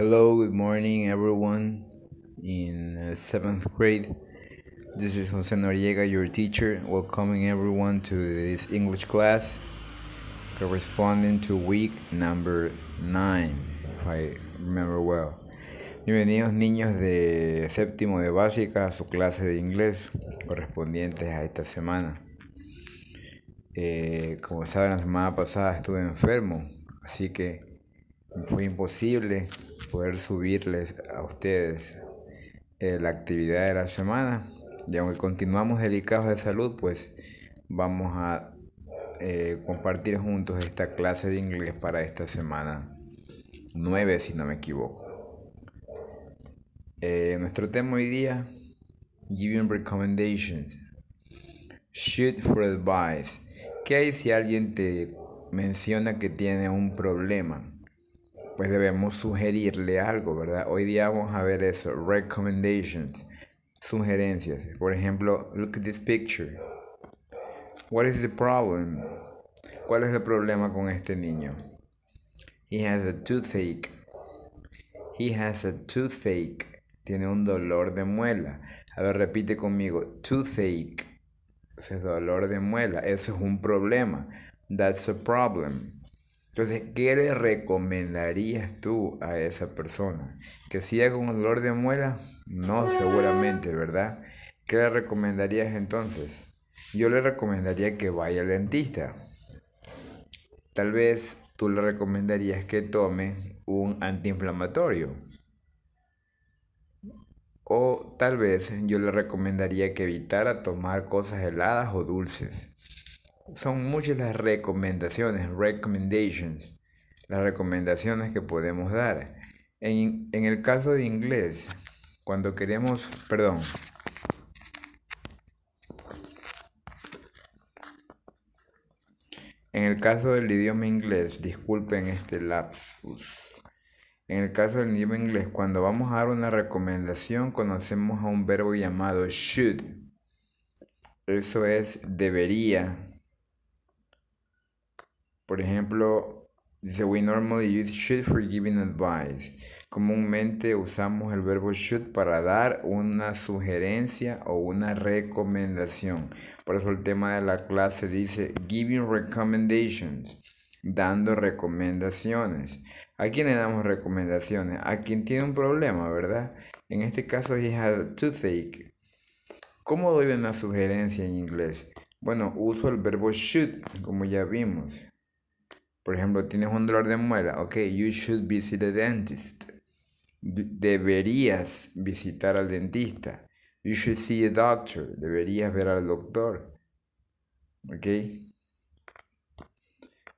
Hello, good morning, everyone in uh, seventh grade. This is José Noriega, your teacher, welcoming everyone to this English class corresponding to week number nine, if I remember well. Bienvenidos, niños de séptimo de básica, a su clase de inglés correspondientes a esta semana. Eh, como saben, la semana pasada estuve enfermo, así que fue imposible poder subirles a ustedes eh, la actividad de la semana. Y aunque continuamos delicados de salud, pues vamos a eh, compartir juntos esta clase de inglés para esta semana 9, si no me equivoco. Eh, nuestro tema hoy día, giving recommendations. Shoot for advice. ¿Qué hay si alguien te menciona que tiene un problema? pues debemos sugerirle algo, ¿verdad? Hoy día vamos a ver eso, recommendations, sugerencias. Por ejemplo, look at this picture. What is the problem? ¿Cuál es el problema con este niño? He has a toothache. He has a toothache. Tiene un dolor de muela. A ver, repite conmigo. Toothache. Ese dolor de muela. Eso es un problema. That's a problem. Entonces, ¿qué le recomendarías tú a esa persona? Que siga con dolor de muela, no, seguramente, ¿verdad? ¿Qué le recomendarías entonces? Yo le recomendaría que vaya al dentista. Tal vez tú le recomendarías que tome un antiinflamatorio. O tal vez yo le recomendaría que evitara tomar cosas heladas o dulces son muchas las recomendaciones, recommendations, las recomendaciones que podemos dar. En, en el caso de inglés, cuando queremos, perdón, En el caso del idioma inglés, disculpen este lapsus. En el caso del idioma inglés, cuando vamos a dar una recomendación, conocemos a un verbo llamado should. Eso es debería por ejemplo, dice, we normally use should for giving advice. Comúnmente usamos el verbo should para dar una sugerencia o una recomendación. Por eso el tema de la clase dice giving recommendations, dando recomendaciones. ¿A quién le damos recomendaciones? A quien tiene un problema, ¿verdad? En este caso, he had a toothache. ¿Cómo doy una sugerencia en inglés? Bueno, uso el verbo should, como ya vimos. Por ejemplo, tienes un dolor de muela. Ok, you should visit the dentist. deberías visitar al dentista. You should see a doctor. Deberías ver al doctor. Ok.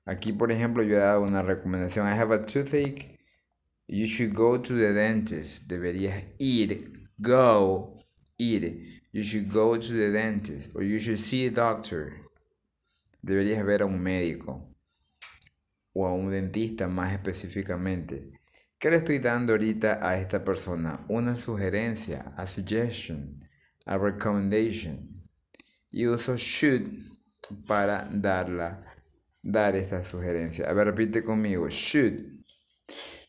Aquí, por ejemplo, yo he dado una recomendación. I have a toothache. You should go to the dentist. Deberías ir. Go. Ir. You should go to the dentist. Or you should see a doctor. Deberías ver a un médico o a un dentista más específicamente. ¿Qué le estoy dando ahorita a esta persona? Una sugerencia, a suggestion, a recommendation. Y uso should para darla, dar esta sugerencia. A ver, repite conmigo. Should.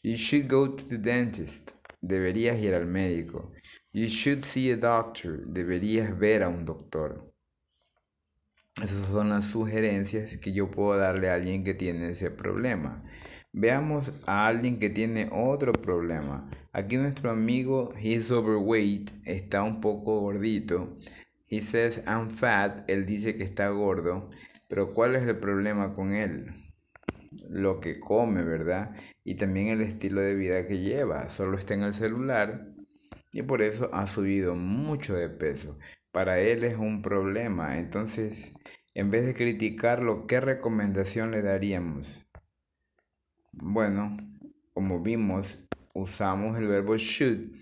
You should go to the dentist. Deberías ir al médico. You should see a doctor. Deberías ver a un doctor. Esas son las sugerencias que yo puedo darle a alguien que tiene ese problema. Veamos a alguien que tiene otro problema. Aquí nuestro amigo, he's overweight, está un poco gordito. He says I'm fat, él dice que está gordo. Pero ¿cuál es el problema con él? Lo que come, ¿verdad? Y también el estilo de vida que lleva. Solo está en el celular y por eso ha subido mucho de peso para él es un problema. Entonces, en vez de criticarlo, ¿qué recomendación le daríamos? Bueno, como vimos, usamos el verbo should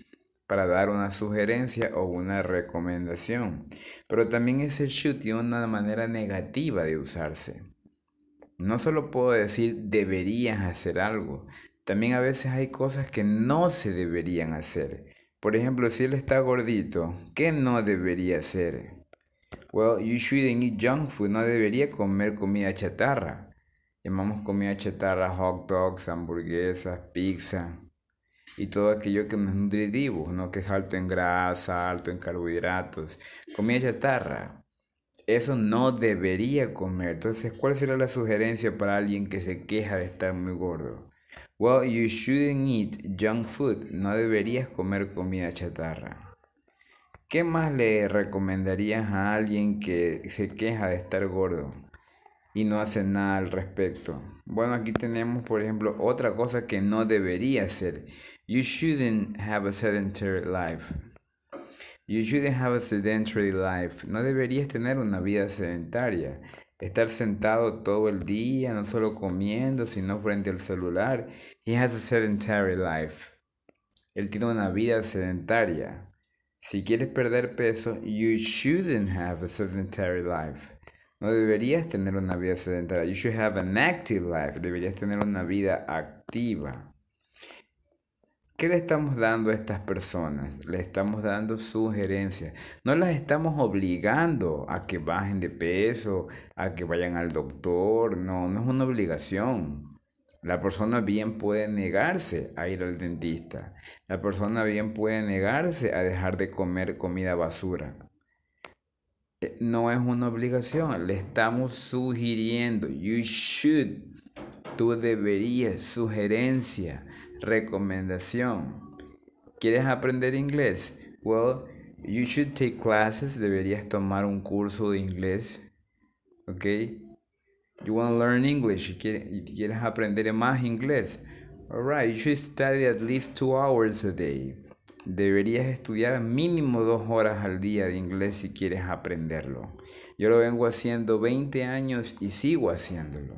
para dar una sugerencia o una recomendación. Pero también ese should tiene una manera negativa de usarse. No solo puedo decir deberías hacer algo, también a veces hay cosas que no se deberían hacer. Por ejemplo, si él está gordito, ¿qué no debería hacer? Well, you shouldn't eat junk food. No debería comer comida chatarra. Llamamos comida chatarra hot dogs, hamburguesas, pizza y todo aquello que no es nutritivo, ¿no? que es alto en grasa, alto en carbohidratos. Comida chatarra. Eso no debería comer. Entonces, ¿cuál será la sugerencia para alguien que se queja de estar muy gordo? Well, you shouldn't eat junk food. No deberías comer comida chatarra. ¿Qué más le recomendarías a alguien que se queja de estar gordo y no hace nada al respecto? Bueno, aquí tenemos, por ejemplo, otra cosa que no debería hacer. You shouldn't have a sedentary life. You shouldn't have a sedentary life. No deberías tener una vida sedentaria estar sentado todo el día, no solo comiendo, sino frente al celular. He has a sedentary life. Él tiene una vida sedentaria. Si quieres perder peso, you shouldn't have a sedentary life. No deberías tener una vida sedentaria. You should have an active life. Deberías tener una vida activa. ¿Qué le estamos dando a estas personas? Le estamos dando sugerencias. No las estamos obligando a que bajen de peso, a que vayan al doctor. No, no es una obligación. La persona bien puede negarse a ir al dentista. La persona bien puede negarse a dejar de comer comida basura. Eh, no es una obligación. Le estamos sugiriendo. You should. Tú deberías. Sugerencia Recomendación. ¿Quieres aprender inglés? Well, you should take classes. Deberías tomar un curso de inglés. ¿Ok? You want to learn English. ¿Quieres aprender más inglés? Alright, you should study at least two hours a day. Deberías estudiar mínimo dos horas al día de inglés si quieres aprenderlo. Yo lo vengo haciendo 20 años y sigo haciéndolo.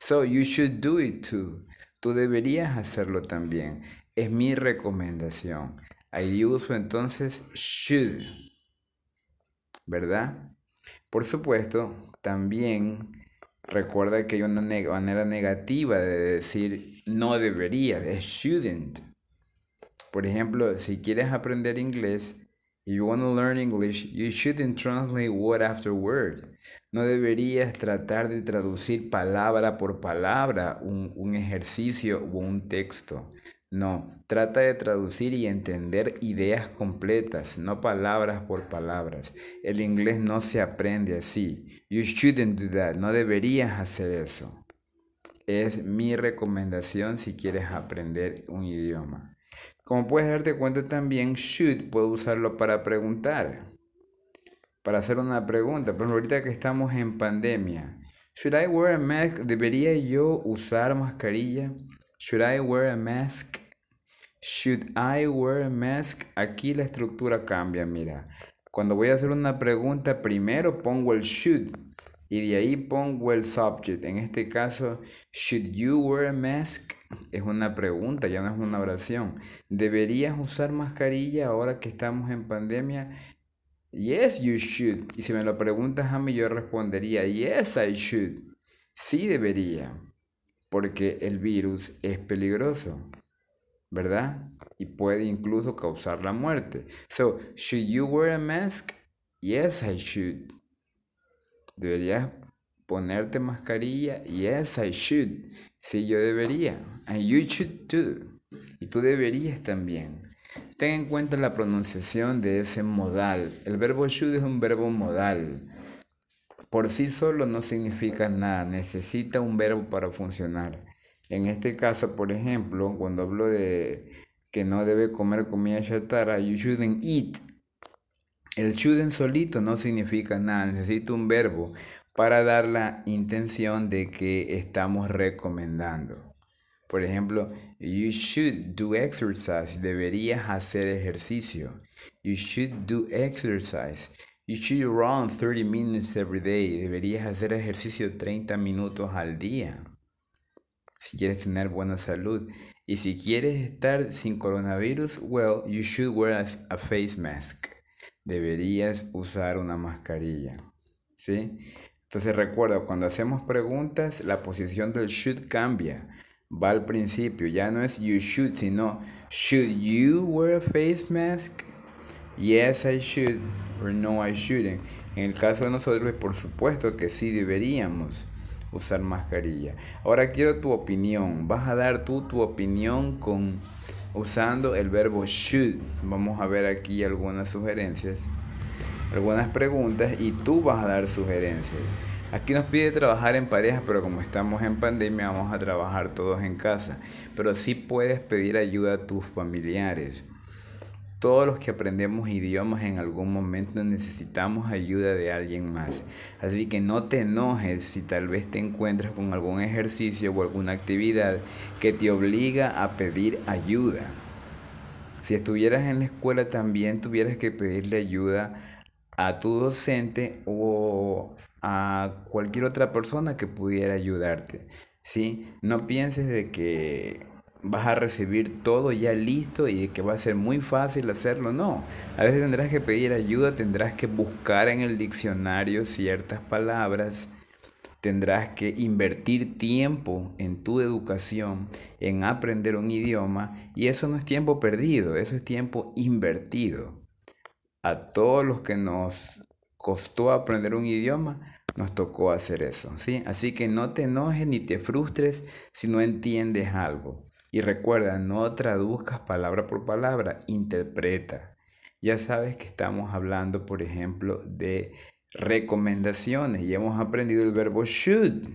So you should do it too. Tú deberías hacerlo también. Es mi recomendación. Ahí uso entonces should. ¿Verdad? Por supuesto, también recuerda que hay una manera negativa de decir no deberías, es shouldn't. Por ejemplo, si quieres aprender inglés, If you want to learn English, you shouldn't translate word after word. No deberías tratar de traducir palabra por palabra un, un ejercicio o un texto. No, trata de traducir y entender ideas completas, no palabras por palabras. El inglés no se aprende así. You shouldn't do that. No deberías hacer eso. Es mi recomendación si quieres aprender un idioma. Como puedes darte cuenta también, should puedo usarlo para preguntar, para hacer una pregunta. Por ejemplo, ahorita que estamos en pandemia, ¿should I wear a mask? ¿Debería yo usar mascarilla? ¿Should I wear a mask? ¿Should I wear a mask? Aquí la estructura cambia, mira. Cuando voy a hacer una pregunta, primero pongo el should y de ahí pongo el subject. En este caso, should you wear a mask? Es una pregunta, ya no es una oración. ¿Deberías usar mascarilla ahora que estamos en pandemia? Yes, you should. Y si me lo preguntas a mí, yo respondería, yes, I should. Sí debería, porque el virus es peligroso, ¿verdad? Y puede incluso causar la muerte. So, should you wear a mask? Yes, I should deberías ponerte mascarilla. Yes, I should. Sí, yo debería. And you should too. Y tú deberías también. Ten en cuenta la pronunciación de ese modal. El verbo should es un verbo modal. Por sí solo no significa nada. Necesita un verbo para funcionar. En este caso, por ejemplo, cuando hablo de que no debe comer comida chatarra, you shouldn't eat el shouldn't solito no significa nada, necesito un verbo para dar la intención de que estamos recomendando. Por ejemplo, you should do exercise, deberías hacer ejercicio. You should do exercise. You should run 30 minutes every day, deberías hacer ejercicio 30 minutos al día. Si quieres tener buena salud y si quieres estar sin coronavirus, well, you should wear a face mask deberías usar una mascarilla. ¿Sí? Entonces recuerdo cuando hacemos preguntas, la posición del should cambia. Va al principio, ya no es you should, sino should you wear a face mask? Yes, I should, or no, I shouldn't. En el caso de nosotros, por supuesto que sí deberíamos usar mascarilla. Ahora quiero tu opinión. Vas a dar tú tu opinión con usando el verbo should. Vamos a ver aquí algunas sugerencias, algunas preguntas y tú vas a dar sugerencias. Aquí nos pide trabajar en pareja, pero como estamos en pandemia vamos a trabajar todos en casa. Pero sí puedes pedir ayuda a tus familiares todos los que aprendemos idiomas en algún momento necesitamos ayuda de alguien más. Así que no te enojes si tal vez te encuentras con algún ejercicio o alguna actividad que te obliga a pedir ayuda. Si estuvieras en la escuela también tuvieras que pedirle ayuda a tu docente o a cualquier otra persona que pudiera ayudarte. ¿sí? No pienses de que vas a recibir todo ya listo y que va a ser muy fácil hacerlo. No, a veces tendrás que pedir ayuda, tendrás que buscar en el diccionario ciertas palabras, tendrás que invertir tiempo en tu educación, en aprender un idioma y eso no es tiempo perdido, eso es tiempo invertido. A todos los que nos costó aprender un idioma, nos tocó hacer eso, Así que no te enojes ni te frustres si no entiendes algo y recuerda, no traduzcas palabra por palabra, interpreta. Ya sabes que estamos hablando, por ejemplo, de recomendaciones y hemos aprendido el verbo should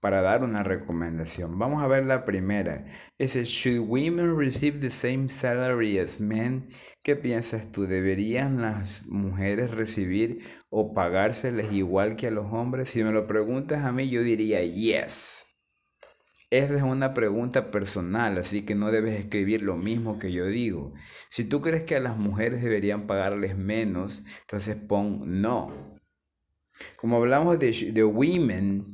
para dar una recomendación. Vamos a ver la primera. Ese should women receive the same salary as men? ¿Qué piensas tú? ¿Deberían las mujeres recibir o pagárseles igual que a los hombres? Si me lo preguntas a mí, yo diría yes. Esa es una pregunta personal, así que no debes escribir lo mismo que yo digo. Si tú crees que a las mujeres deberían pagarles menos, entonces pon no. Como hablamos de, de women,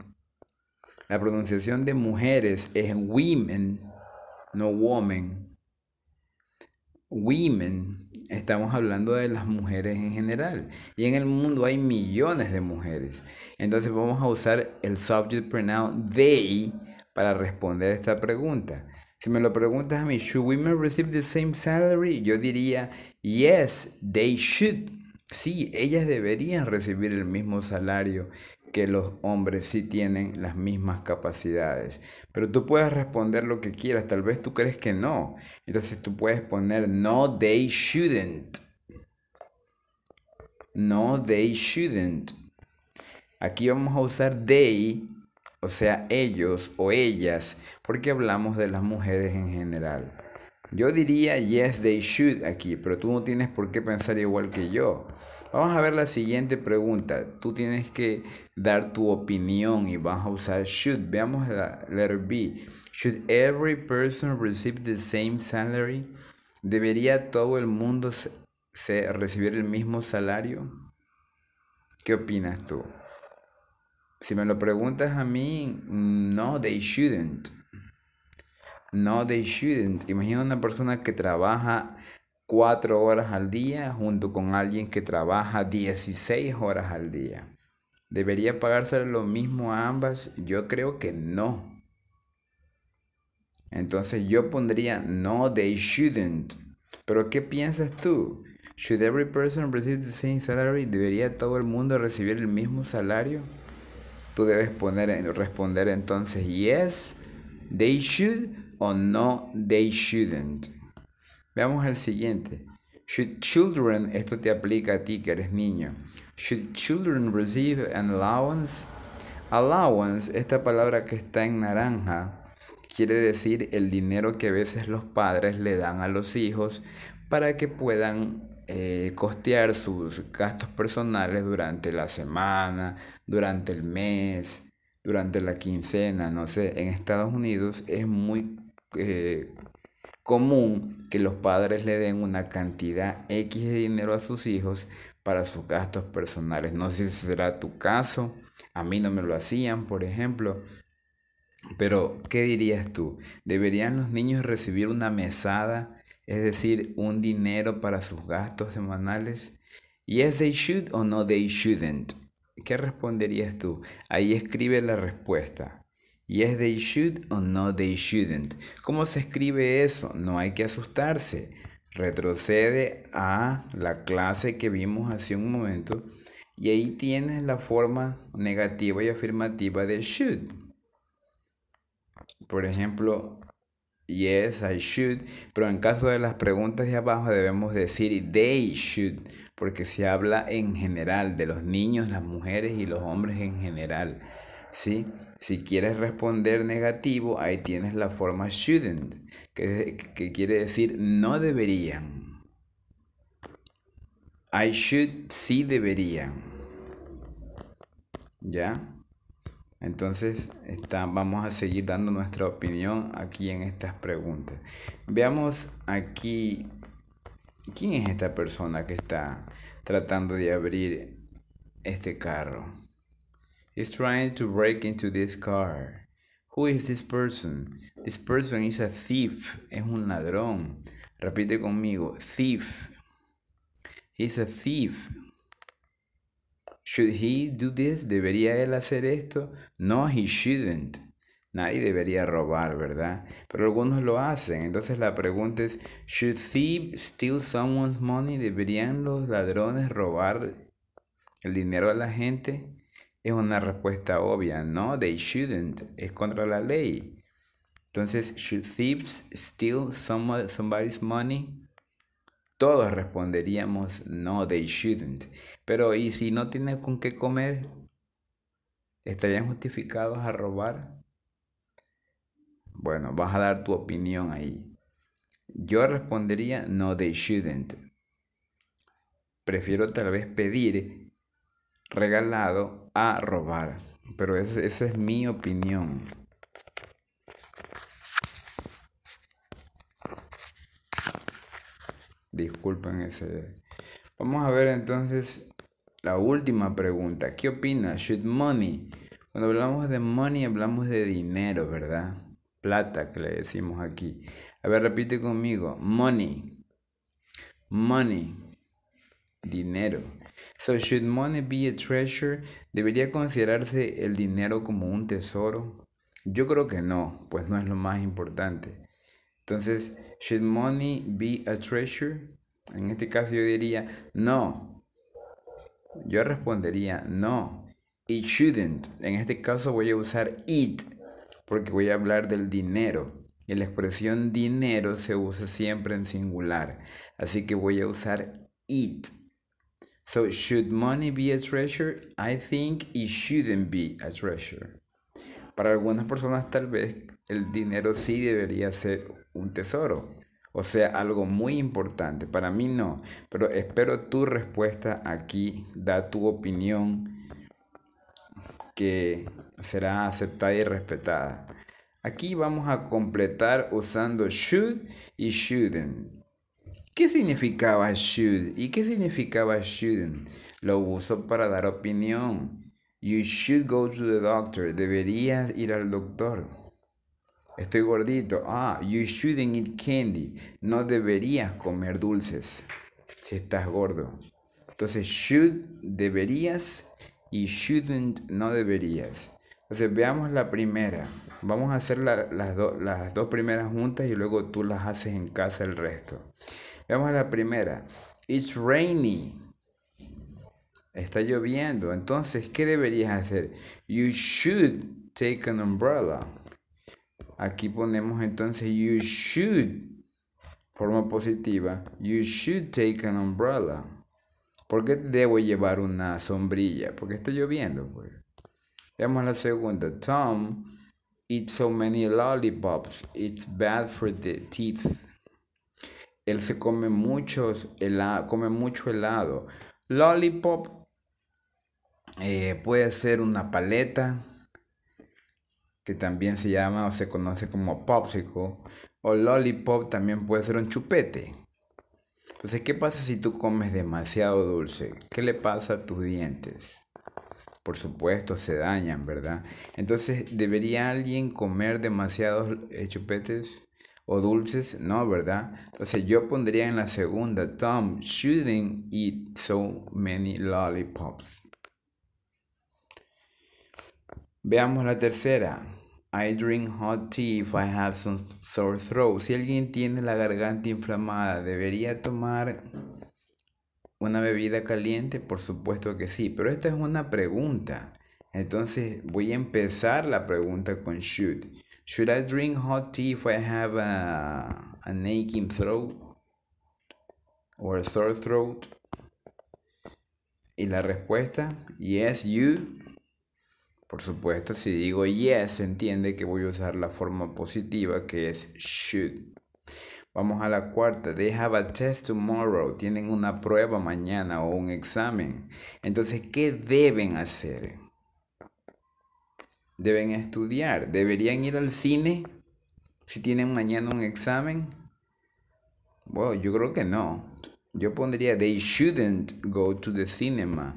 la pronunciación de mujeres es women, no woman. Women, estamos hablando de las mujeres en general. Y en el mundo hay millones de mujeres. Entonces vamos a usar el subject pronoun they para responder esta pregunta. Si me lo preguntas a mí, ¿should women receive the same salary? Yo diría, yes, they should. Sí, ellas deberían recibir el mismo salario que los hombres si tienen las mismas capacidades. Pero tú puedes responder lo que quieras, tal vez tú crees que no. Entonces tú puedes poner, no, they shouldn't. No, they shouldn't. Aquí vamos a usar they o sea, ellos o ellas, porque hablamos de las mujeres en general. Yo diría yes, they should aquí, pero tú no tienes por qué pensar igual que yo. Vamos a ver la siguiente pregunta. Tú tienes que dar tu opinión y vas a usar should. Veamos la letter B. Should every person receive the same salary? ¿Debería todo el mundo recibir el mismo salario? ¿Qué opinas tú? Si me lo preguntas a mí, mm, no, they shouldn't. No, they shouldn't. Imagina una persona que trabaja cuatro horas al día junto con alguien que trabaja 16 horas al día. ¿Debería pagarse lo mismo a ambas? Yo creo que no. Entonces yo pondría no, they shouldn't. Pero ¿qué piensas tú? ¿Should every person receive the same salary? ¿Debería todo el mundo recibir el mismo salario? Tú debes poner, responder entonces yes, they should o no, they shouldn't. Veamos el siguiente. Should children, esto te aplica a ti que eres niño. Should children receive an allowance? Allowance, esta palabra que está en naranja, quiere decir el dinero que a veces los padres le dan a los hijos para que puedan eh, costear sus gastos personales durante la semana, durante el mes, durante la quincena, no sé. En Estados Unidos es muy eh, común que los padres le den una cantidad X de dinero a sus hijos para sus gastos personales. No sé si será tu caso. A mí no me lo hacían, por ejemplo. Pero, ¿qué dirías tú? ¿Deberían los niños recibir una mesada es decir, un dinero para sus gastos semanales? Yes, they should o no, they shouldn't. ¿Qué responderías tú? Ahí escribe la respuesta. Yes, they should o no, they shouldn't. ¿Cómo se escribe eso? No hay que asustarse. Retrocede a la clase que vimos hace un momento y ahí tienes la forma negativa y afirmativa de should. Por ejemplo, Yes, I should. Pero en caso de las preguntas de abajo debemos decir they should, porque se habla en general de los niños, las mujeres y los hombres en general. ¿Sí? Si quieres responder negativo, ahí tienes la forma shouldn't, que, que quiere decir no deberían. I should sí deberían. ¿Ya? Entonces, vamos a seguir dando nuestra opinión aquí en estas preguntas. Veamos aquí quién es esta persona que está tratando de abrir este carro. He's trying to break into this car. Who is this person? This person is a thief. Es un ladrón. Repite conmigo. Thief. He's a thief. Should he do this? ¿Debería él hacer esto? No, he shouldn't. Nadie debería robar, ¿verdad? Pero algunos lo hacen. Entonces la pregunta es, ¿should thieves steal someone's money? ¿Deberían los ladrones robar el dinero a la gente? Es una respuesta obvia, no, they shouldn't. Es contra la ley. Entonces, ¿should thieves steal somebody's money? Todos responderíamos, no, they shouldn't. Pero, ¿y si no tienen con qué comer? ¿Estarían justificados a robar? Bueno, vas a dar tu opinión ahí. Yo respondería, no, they shouldn't. Prefiero tal vez pedir regalado a robar. Pero esa, esa es mi opinión. Disculpen ese. Vamos a ver entonces la última pregunta. ¿Qué opina? Should money. Cuando hablamos de money hablamos de dinero, ¿verdad? Plata que le decimos aquí. A ver, repite conmigo. Money. Money. Dinero. So should money be a treasure? ¿Debería considerarse el dinero como un tesoro? Yo creo que no, pues no es lo más importante. Entonces, should money be a treasure? En este caso yo diría, no. Yo respondería, no. It shouldn't. En este caso voy a usar it porque voy a hablar del dinero. Y la expresión dinero se usa siempre en singular. Así que voy a usar it. So, should money be a treasure? I think it shouldn't be a treasure. Para algunas personas tal vez el dinero sí debería ser un tesoro. O sea, algo muy importante. Para mí no. Pero espero tu respuesta aquí. Da tu opinión que será aceptada y respetada. Aquí vamos a completar usando should y shouldn't. ¿Qué significaba should? ¿Y qué significaba shouldn't? Lo uso para dar opinión. You should go to the doctor. Deberías ir al doctor. Estoy gordito. Ah, you shouldn't eat candy. No deberías comer dulces si estás gordo. Entonces, should, deberías y shouldn't, no deberías. Entonces, veamos la primera. Vamos a hacer las, las dos primeras juntas y luego tú las haces en casa el resto. Veamos la primera. It's rainy. Está lloviendo. Entonces, ¿qué deberías hacer? You should take an umbrella. Aquí ponemos entonces you should. Forma positiva. You should take an umbrella. ¿Por qué debo llevar una sombrilla? Porque está lloviendo. Pues. Veamos la segunda. Tom eats so many lollipops. It's bad for the teeth. Él se come muchos come mucho helado. Lollipop eh, puede ser una paleta que también se llama o se conoce como popsicle, o lollipop también puede ser un chupete. Entonces, ¿qué pasa si tú comes demasiado dulce? ¿Qué le pasa a tus dientes? Por supuesto, se dañan, ¿verdad? Entonces, ¿debería alguien comer demasiados eh, chupetes o dulces? No, ¿verdad? Entonces, yo pondría en la segunda, Tom shouldn't eat so many lollipops. Veamos la tercera. I drink hot tea if I have some sore throat. Si alguien tiene la garganta inflamada, ¿debería tomar una bebida caliente? Por supuesto que sí, pero esta es una pregunta. Entonces voy a empezar la pregunta con should. Should I drink hot tea if I have a, an aching throat or a sore throat? Y la respuesta, yes, you por supuesto, si digo yes, entiende que voy a usar la forma positiva que es should. Vamos a la cuarta. They have a test tomorrow. Tienen una prueba mañana o un examen. Entonces, ¿qué deben hacer? Deben estudiar. ¿Deberían ir al cine si tienen mañana un examen? Bueno, yo creo que no. Yo pondría they shouldn't go to the cinema.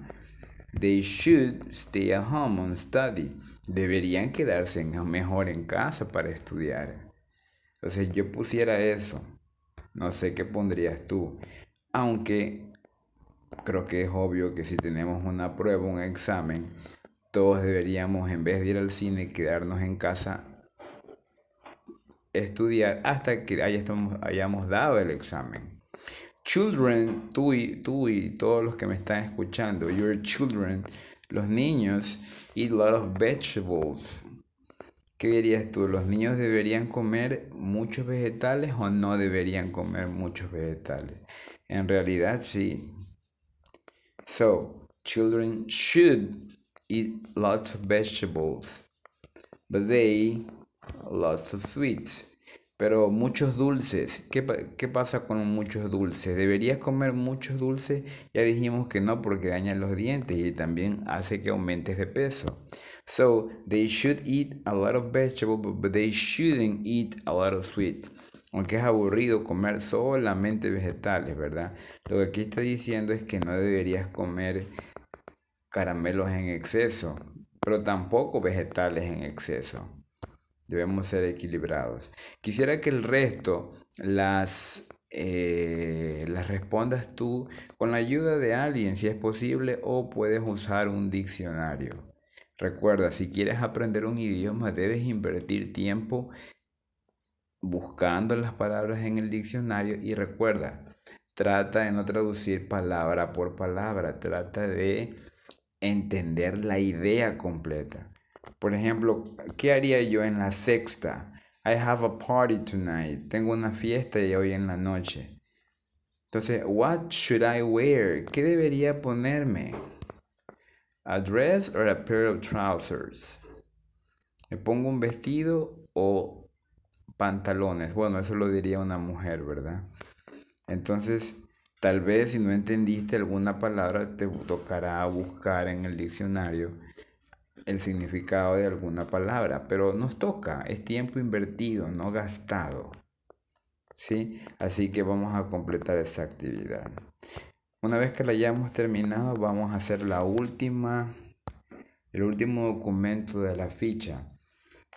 They should stay at home and study. Deberían quedarse mejor en casa para estudiar. Entonces yo pusiera eso. No sé qué pondrías tú. Aunque creo que es obvio que si tenemos una prueba, un examen, todos deberíamos en vez de ir al cine quedarnos en casa estudiar hasta que hayamos dado el examen. Children, tú y, tú todos los que me están escuchando, your children, los niños, eat a lot of vegetables. ¿Qué dirías tú? ¿Los niños deberían comer muchos vegetales o no deberían comer muchos vegetales? En realidad sí. So, children should eat lots of vegetables, but they lots of sweets. Pero muchos dulces, ¿qué, pasa con muchos dulces? ¿Deberías comer muchos dulces? Ya dijimos que no porque dañan los dientes y también hace que aumentes de peso. So, they should eat a lot of vegetables, but they shouldn't eat a lot of sweet. Aunque es aburrido comer solamente vegetales, ¿verdad? Lo que aquí está diciendo es que no deberías comer caramelos en exceso, pero tampoco vegetales en exceso. Debemos ser equilibrados. Quisiera que el resto las, eh, las respondas tú con la ayuda de alguien, si es posible, o puedes usar un diccionario. Recuerda, si quieres aprender un idioma, debes invertir tiempo buscando las palabras en el diccionario y recuerda, trata de no traducir palabra por palabra, trata de entender la idea completa. Por ejemplo, ¿qué haría yo en la sexta? I have a party tonight. Tengo una fiesta y hoy en la noche. Entonces, what should I wear? ¿Qué debería ponerme? A dress or a pair of trousers. ¿Me pongo un vestido o pantalones? Bueno, eso lo diría una mujer, ¿verdad? Entonces, tal vez si no entendiste alguna palabra, te tocará buscar en el diccionario el significado de alguna palabra, pero nos toca, es tiempo invertido, no gastado. ¿Sí? Así que vamos a completar esa actividad. Una vez que la hayamos terminado, vamos a hacer la última, el último documento de la ficha.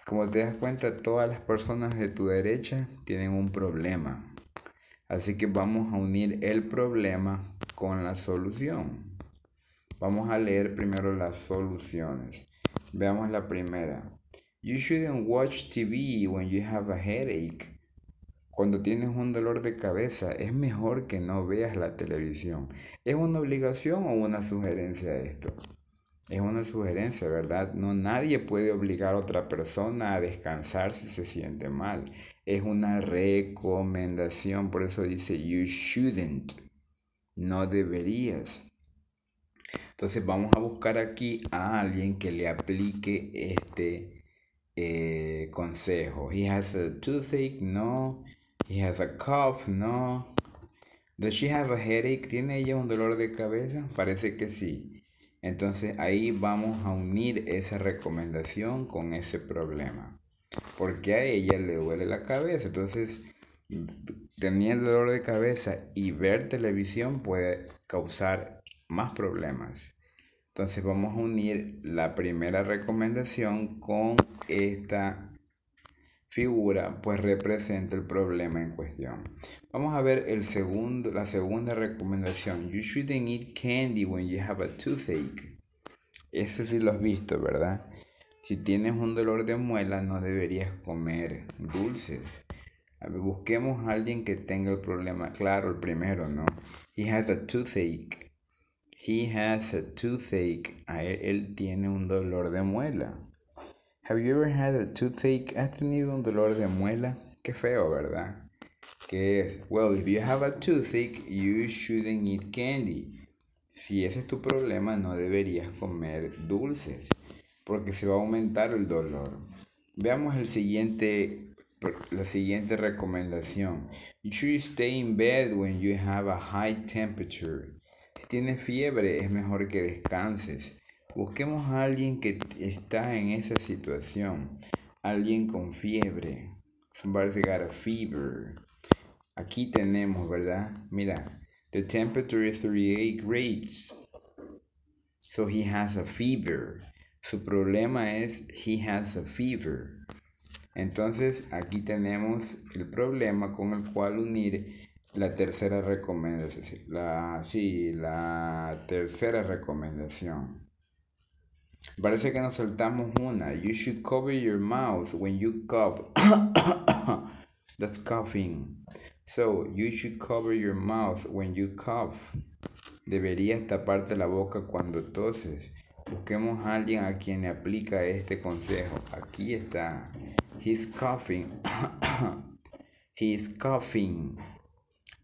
Como te das cuenta, todas las personas de tu derecha tienen un problema. Así que vamos a unir el problema con la solución. Vamos a leer primero las soluciones. Veamos la primera. You shouldn't watch TV when you have a headache. Cuando tienes un dolor de cabeza, es mejor que no veas la televisión. ¿Es una obligación o una sugerencia esto? Es una sugerencia, ¿verdad? No nadie puede obligar a otra persona a descansar si se siente mal. Es una recomendación, por eso dice you shouldn't. No deberías. Entonces vamos a buscar aquí a alguien que le aplique este eh, consejo. He has a toothache, no. He has a cough, no. Does she have a headache? ¿Tiene ella un dolor de cabeza? Parece que sí. Entonces ahí vamos a unir esa recomendación con ese problema. Porque a ella le duele la cabeza. Entonces, tener dolor de cabeza y ver televisión puede causar más problemas. Entonces vamos a unir la primera recomendación con esta figura, pues representa el problema en cuestión. Vamos a ver el segundo, la segunda recomendación. You shouldn't eat candy when you have a toothache. Eso sí lo has visto, ¿verdad? Si tienes un dolor de muela, no deberías comer dulces. busquemos a alguien que tenga el problema. Claro, el primero, ¿no? He has a toothache. He has a toothache. él, tiene un dolor de muela. Have you ever had a toothache? ¿Has tenido un dolor de muela? Qué feo, ¿verdad? ¿Qué es, well, if you have a toothache, you shouldn't eat candy. Si ese es tu problema, no deberías comer dulces, porque se va a aumentar el dolor. Veamos el siguiente la siguiente recomendación. You should stay in bed when you have a high temperature. Tienes fiebre, es mejor que descanses. Busquemos a alguien que está en esa situación. Alguien con fiebre. Somebody got a fever. Aquí tenemos, ¿verdad? Mira, the temperature is 38 grades. So he has a fever. Su problema es he has a fever. Entonces aquí tenemos el problema con el cual unir la tercera recomendación. La, sí, la tercera recomendación. Parece que nos saltamos una. You should cover your mouth when you cough. That's coughing. So, you should cover your mouth when you cough. Deberías taparte la boca cuando toses. Busquemos a alguien a quien le aplica este consejo. Aquí está. He's coughing. He's coughing.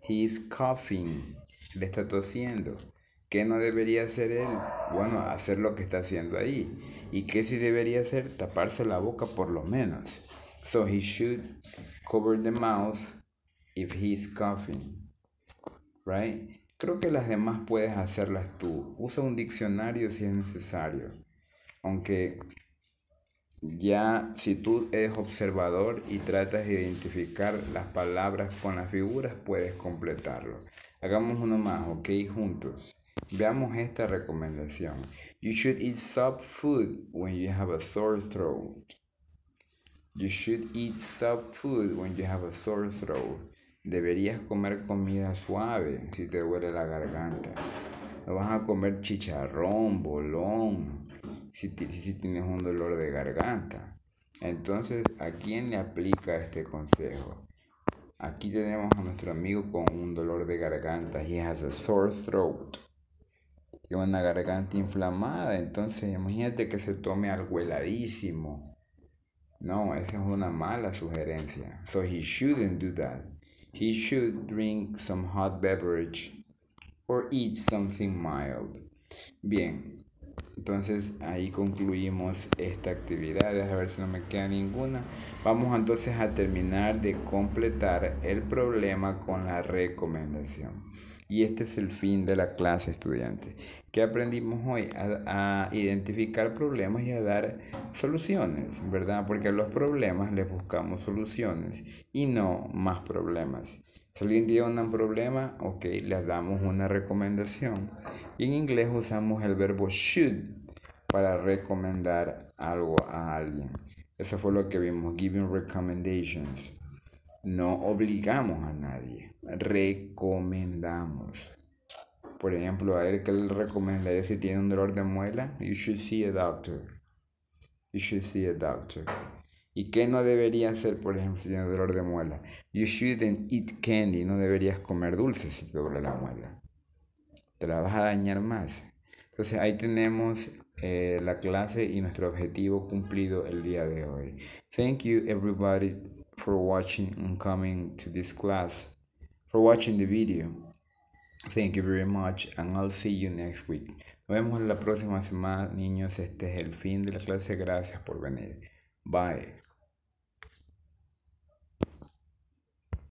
He coughing. Le está tosiendo. ¿Qué no debería hacer él? Bueno, hacer lo que está haciendo ahí. ¿Y qué sí debería hacer? Taparse la boca por lo menos. So he should cover the mouth if he is coughing. Right? Creo que las demás puedes hacerlas tú. Usa un diccionario si es necesario. Aunque ya si tú eres observador y tratas de identificar las palabras con las figuras, puedes completarlo. Hagamos uno más, ¿ok? Juntos. Veamos esta recomendación. You should eat soft food when you have a sore throat. You should eat soft food when you have a sore throat. Deberías comer comida suave si te duele la garganta. No vas a comer chicharrón, bolón, si, tienes un dolor de garganta. Entonces, ¿a quién le aplica este consejo? Aquí tenemos a nuestro amigo con un dolor de garganta. He has a sore throat. Tiene una garganta inflamada. Entonces, imagínate que se tome algo heladísimo. No, esa es una mala sugerencia. So he shouldn't do that. He should drink some hot beverage or eat something mild. Bien, entonces ahí concluimos esta actividad. A ver si no me queda ninguna. Vamos entonces a terminar de completar el problema con la recomendación. Y este es el fin de la clase, estudiantes. ¿Qué aprendimos hoy? A, identificar problemas y a dar soluciones, ¿verdad? Porque a los problemas les buscamos soluciones y no más problemas. Si alguien tiene un problema, ok, le damos una recomendación. Y en inglés usamos el verbo should para recomendar algo a alguien. Eso fue lo que vimos, giving recommendations. No obligamos a nadie, recomendamos. Por ejemplo, a él que le recomendaría si tiene un dolor de muela, you should see a doctor. You should see a doctor. ¿Y qué no debería hacer, por ejemplo, si tienes dolor de muela? You shouldn't eat candy. No deberías comer dulces si te duele la muela. Te la vas a dañar más. Entonces ahí tenemos eh, la clase y nuestro objetivo cumplido el día de hoy. Thank you everybody for watching and coming to this class. For watching the video. Thank you very much and I'll see you next week. Nos vemos la próxima semana, niños. Este es el fin de la clase. Gracias por venir. Bye.